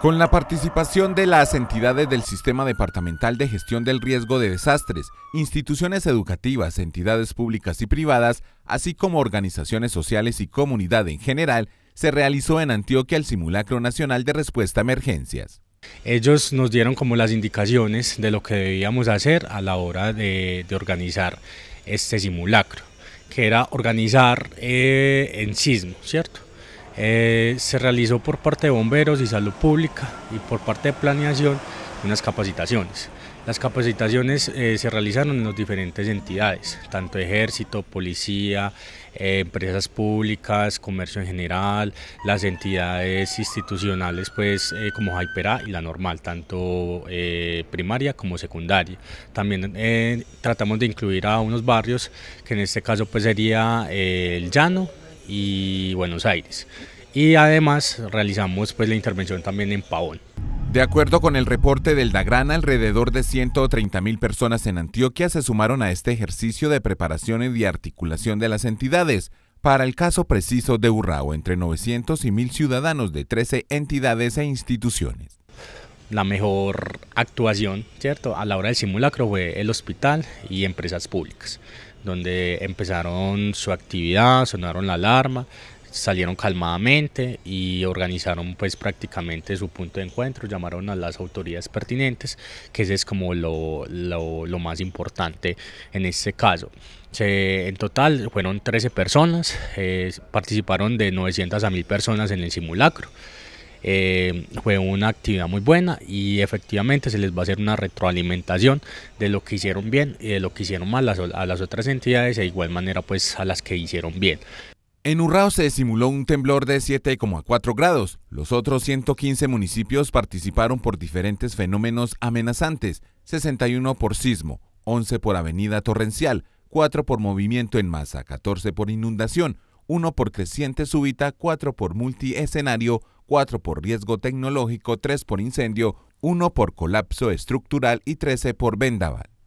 Con la participación de las entidades del Sistema Departamental de Gestión del Riesgo de Desastres, instituciones educativas, entidades públicas y privadas, así como organizaciones sociales y comunidad en general, se realizó en Antioquia el Simulacro Nacional de Respuesta a Emergencias. Ellos nos dieron como las indicaciones de lo que debíamos hacer a la hora de, de organizar este simulacro que era organizar eh, en sismo, ¿cierto? Eh, se realizó por parte de bomberos y salud pública y por parte de planeación unas capacitaciones. Las capacitaciones eh, se realizaron en las diferentes entidades, tanto ejército, policía, eh, empresas públicas, comercio en general, las entidades institucionales pues eh, como Jaiperá y la normal, tanto primaria como secundaria. También tratamos de incluir a unos barrios que en este caso pues sería el Llano y Buenos Aires. Y además realizamos pues la intervención también en Pavón. De acuerdo con el reporte del DAGRAN, alrededor de 130.000 personas en Antioquia se sumaron a este ejercicio de preparación y articulación de las entidades. Para el caso preciso de Urrao, entre 900 y 1.000 ciudadanos de 13 entidades e instituciones. La mejor actuación, ¿cierto? A la hora del simulacro fue el hospital y empresas públicas, donde empezaron su actividad, sonaron la alarma, salieron calmadamente y organizaron pues prácticamente su punto de encuentro, llamaron a las autoridades pertinentes, que ese es como lo, más importante en este caso. en total fueron 13 personas, eh, participaron de 900 a 1000 personas en el simulacro. Eh, fue una actividad muy buena y efectivamente se les va a hacer una retroalimentación de lo que hicieron bien y de lo que hicieron mal a las otras entidades e de igual manera pues a las que hicieron bien. En Urrao se simuló un temblor de 7,4 grados. Los otros 115 municipios participaron por diferentes fenómenos amenazantes, 61 por sismo, 11 por avenida torrencial, 4 por movimiento en masa, 14 por inundación, 1 por creciente súbita, 4 por multiescenario, 4 por riesgo tecnológico, 3 por incendio, 1 por colapso estructural y 13 por vendaval.